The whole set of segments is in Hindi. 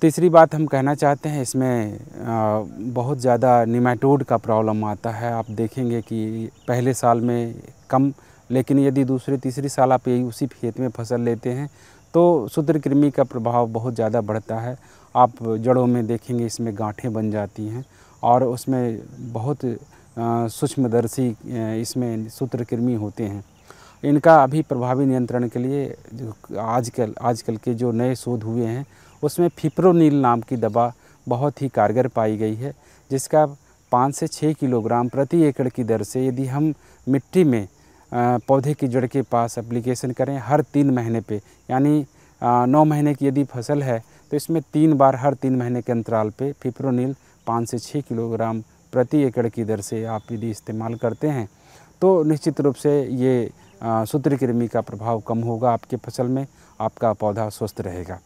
तीसरी बात हम कहना चाहते हैं इसमें बहुत ज़्यादा निमाटोड का प्रॉब्लम आता है आप देखेंगे कि पहले साल में कम लेकिन यदि दूसरे तीसरे साल आप यही उसी खेत में फसल लेते हैं तो सूत्र कृमि का प्रभाव बहुत ज़्यादा बढ़ता है आप जड़ों में देखेंगे इसमें गांठें बन जाती हैं और उसमें बहुत सूक्ष्मदर्शी इसमें सूत्र कृमि होते हैं इनका अभी प्रभावी नियंत्रण के लिए आजकल आजकल के जो नए शोध हुए हैं उसमें फिप्रोनील नाम की दवा बहुत ही कारगर पाई गई है जिसका पाँच से छः किलोग्राम प्रति एकड़ की दर से यदि हम मिट्टी में पौधे की जड़ के पास एप्लीकेशन करें हर तीन महीने पे यानी नौ महीने की यदि फसल है तो इसमें तीन बार हर तीन महीने के अंतराल पे फिप्रोनील पाँच से छः किलोग्राम प्रति एकड़ की दर से आप यदि इस्तेमाल करते हैं तो निश्चित रूप से ये सूत्रकृमि का प्रभाव कम होगा आपके फसल में आपका पौधा स्वस्थ रहेगा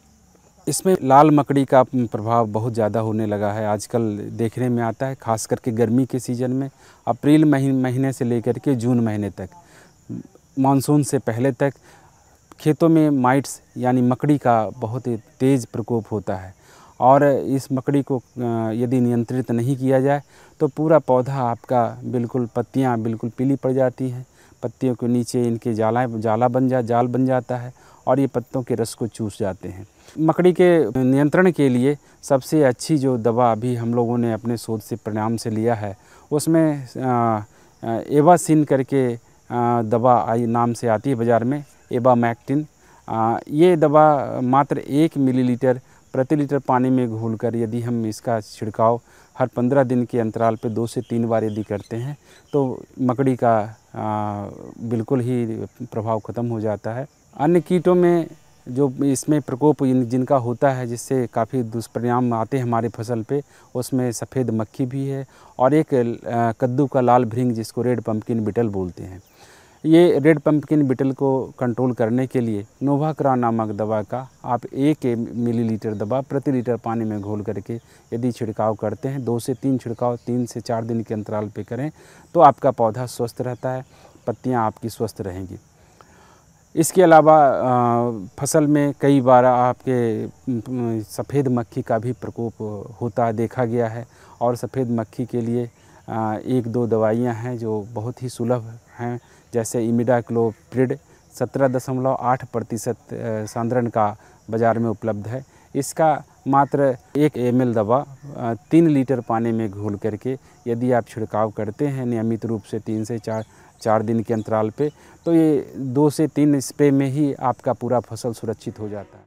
इसमें लाल मकड़ी का प्रभाव बहुत ज़्यादा होने लगा है आजकल देखने में आता है खास करके गर्मी के सीज़न में अप्रैल महीने से लेकर के जून महीने तक मानसून से पहले तक खेतों में माइट्स यानी मकड़ी का बहुत ही तेज़ प्रकोप होता है और इस मकड़ी को यदि नियंत्रित नहीं किया जाए तो पूरा पौधा आपका बिल्कुल पत्तियाँ बिल्कुल पीली पड़ जाती हैं पत्तियों के नीचे इनके जाला जाला बन जा जाल बन जाता है और ये पत्तों के रस को चूस जाते हैं मकड़ी के नियंत्रण के लिए सबसे अच्छी जो दवा अभी हम लोगों ने अपने शोध से परिणाम से लिया है उसमें एवासिन करके दवा आई नाम से आती है बाज़ार में एबामैक्टिन ये दवा मात्र एक मिलीलीटर प्रति लीटर पानी में घोलकर यदि हम इसका छिड़काव हर पंद्रह दिन के अंतराल पर दो से तीन बार यदि करते हैं तो मकड़ी का आ, बिल्कुल ही प्रभाव ख़त्म हो जाता है अन्य कीटों में जो इसमें प्रकोप जिनका होता है जिससे काफ़ी दुष्परिणाम आते हैं हमारे फसल पे उसमें सफ़ेद मक्खी भी है और एक कद्दू का लाल भृंग जिसको रेड पंपकिन बिटल बोलते हैं ये रेड पम्पकिन बिटल को कंट्रोल करने के लिए नोवाक्रा नामक दवा का आप एक मिलीलीटर दवा प्रति लीटर पानी में घोल करके यदि छिड़काव करते हैं दो से तीन छिड़काव तीन से चार दिन के अंतराल पे करें तो आपका पौधा स्वस्थ रहता है पत्तियाँ आपकी स्वस्थ रहेंगी इसके अलावा फसल में कई बार आपके सफ़ेद मक्खी का भी प्रकोप होता देखा गया है और सफ़ेद मक्खी के लिए एक दो दवाइयां हैं जो बहुत ही सुलभ हैं जैसे इमिडाक्लोप्रिड सत्रह दशमलव आठ प्रतिशत सांद्रण का बाज़ार में उपलब्ध है इसका मात्र एक एम दवा तीन लीटर पानी में घोल करके यदि आप छिड़काव करते हैं नियमित रूप से तीन से चार चार दिन के अंतराल पे तो ये दो से तीन स्प्रे में ही आपका पूरा फसल सुरक्षित हो जाता है